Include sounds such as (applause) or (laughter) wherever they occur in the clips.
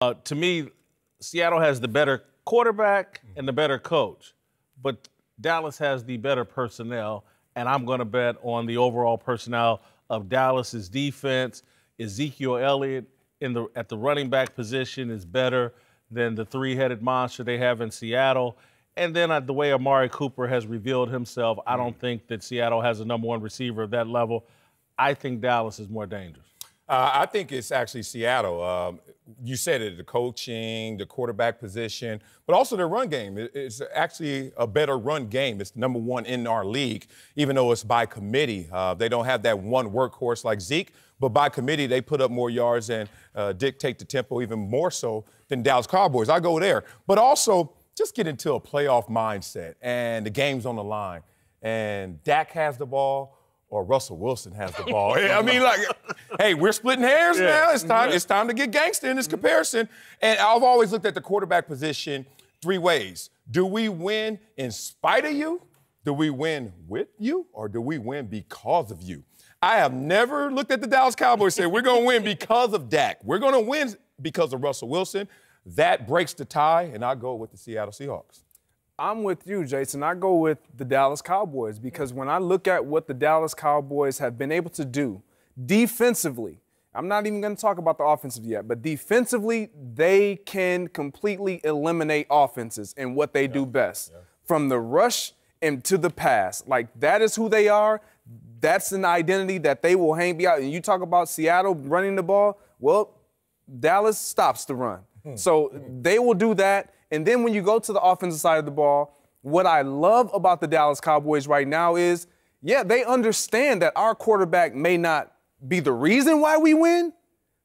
Uh, to me, Seattle has the better quarterback and the better coach, but Dallas has the better personnel, and I'm going to bet on the overall personnel of Dallas's defense. Ezekiel Elliott in the at the running back position is better than the three-headed monster they have in Seattle. And then uh, the way Amari Cooper has revealed himself, I don't mm. think that Seattle has a number one receiver of that level. I think Dallas is more dangerous. Uh, I think it's actually Seattle. Um, you said it, the coaching, the quarterback position, but also their run game. It's actually a better run game. It's number one in our league, even though it's by committee. Uh, they don't have that one workhorse like Zeke, but by committee, they put up more yards and uh, dictate the tempo even more so than Dallas Cowboys. I go there. But also, just get into a playoff mindset and the game's on the line. And Dak has the ball or Russell Wilson has the ball. (laughs) I mean, like, (laughs) hey, we're splitting hairs yeah. now. It's time. Yeah. It's time to get gangster in this mm -hmm. comparison. And I've always looked at the quarterback position three ways. Do we win in spite of you? Do we win with you? Or do we win because of you? I have never looked at the Dallas Cowboys and said, we're going to win because of Dak. We're going to win because of Russell Wilson. That breaks the tie, and I go with the Seattle Seahawks. I'm with you, Jason. I go with the Dallas Cowboys because when I look at what the Dallas Cowboys have been able to do Defensively, I'm not even going to talk about the offensive yet, but defensively, they can completely eliminate offenses and what they yeah. do best yeah. from the rush and to the pass. Like that is who they are. That's an identity that they will hang behind. And you talk about Seattle running the ball. Well, Dallas stops the run. Hmm. So they will do that. And then when you go to the offensive side of the ball, what I love about the Dallas Cowboys right now is, yeah, they understand that our quarterback may not be the reason why we win,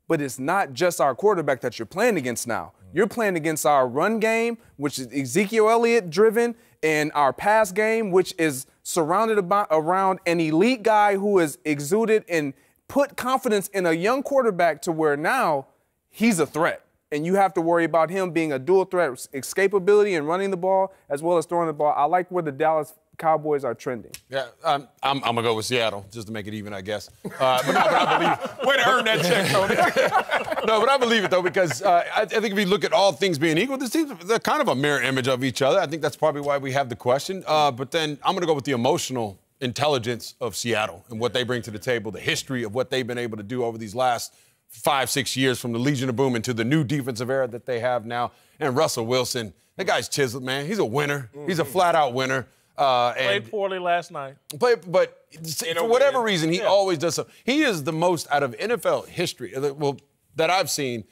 but it's not just our quarterback that you're playing against now. Mm. You're playing against our run game, which is Ezekiel Elliott driven, and our pass game, which is surrounded about, around an elite guy who is exuded and put confidence in a young quarterback to where now he's a threat and you have to worry about him being a dual threat, escapability and running the ball as well as throwing the ball. I like where the Dallas Cowboys are trending. Yeah, I'm, um, I'm, I'm gonna go with Seattle just to make it even, I guess. Uh, but, no, but I believe way to earn that check, Tony. (laughs) no, but I believe it though because uh, I, I, think if you look at all things being equal, this team they're kind of a mirror image of each other. I think that's probably why we have the question. Uh, but then I'm gonna go with the emotional intelligence of Seattle and what they bring to the table, the history of what they've been able to do over these last five, six years from the Legion of Boom into the new defensive era that they have now. And Russell Wilson, that guy's chiseled, man. He's a winner. Mm-hmm. He's a mm-hmm. flat out winner. Uh, played poorly last night. Played, but for whatever reason, he yeah. always does so. He is the most out of NFL history, uh, well, that I've seen,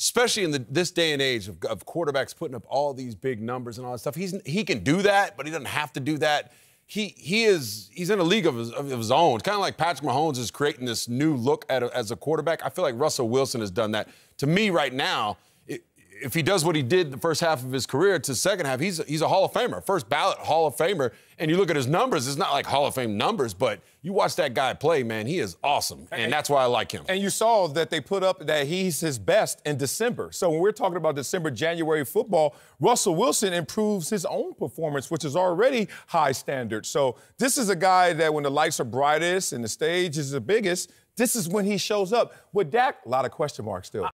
especially in the, this day and age of, of quarterbacks putting up all these big numbers and all that stuff. He's, he can do that, but he doesn't have to do that he he is he's in a league of his, of his own. Kind of like Patrick Mahomes is creating this new look at a, as a quarterback. I feel like Russell Wilson has done that. To me, right now, if he does what he did the first half of his career to the second half, he's he's a Hall of Famer, first ballot Hall of Famer. And you look at his numbers; it's not like Hall of Fame numbers, but you watch that guy play, man, he is awesome, and, that's why I like him. And you saw that they put up that he's his best in December. So when we're talking about December, January football, Russell Wilson improves his own performance, which is already high standard. So this is a guy that when the lights are brightest and the stage is the biggest, this is when he shows up. With Dak, a lot of question marks still. I